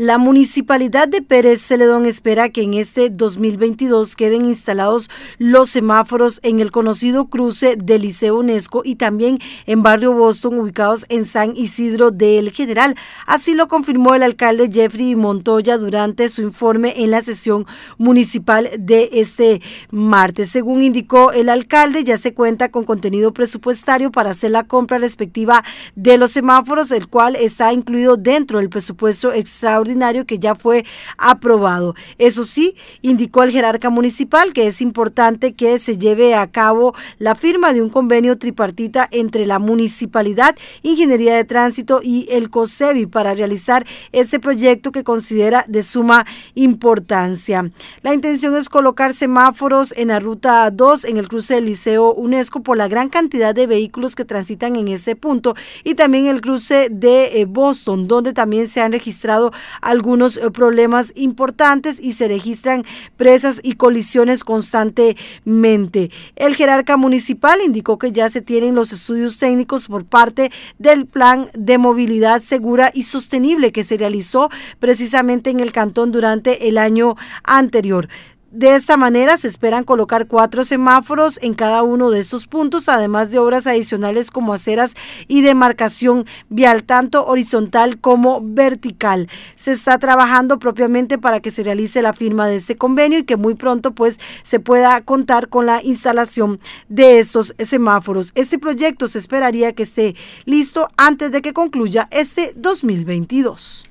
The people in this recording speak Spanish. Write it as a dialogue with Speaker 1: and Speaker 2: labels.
Speaker 1: La municipalidad de Pérez Celedón espera que en este 2022 queden instalados los semáforos en el conocido cruce del Liceo UNESCO y también en Barrio Boston ubicados en San Isidro del General. Así lo confirmó el alcalde Jeffrey Montoya durante su informe en la sesión municipal de este martes. Según indicó el alcalde, ya se cuenta con contenido presupuestario para hacer la compra respectiva de los semáforos, el cual está incluido dentro del presupuesto extraordinario que ya fue aprobado. Eso sí, indicó el jerarca municipal que es importante que se lleve a cabo la firma de un convenio tripartita entre la municipalidad, Ingeniería de Tránsito y el COSEBI para realizar este proyecto que considera de suma importancia. La intención es colocar semáforos en la ruta 2 en el cruce del Liceo UNESCO por la gran cantidad de vehículos que transitan en ese punto y también el cruce de eh, Boston, donde también se han registrado algunos eh, problemas importantes y se registran presas y colisiones constantemente. El jerarca municipal indicó que ya se tienen los estudios técnicos por parte del plan de movilidad segura y sostenible que se realizó precisamente en el cantón durante el año anterior. De esta manera se esperan colocar cuatro semáforos en cada uno de estos puntos, además de obras adicionales como aceras y demarcación vial, tanto horizontal como vertical. Se está trabajando propiamente para que se realice la firma de este convenio y que muy pronto pues se pueda contar con la instalación de estos semáforos. Este proyecto se esperaría que esté listo antes de que concluya este 2022.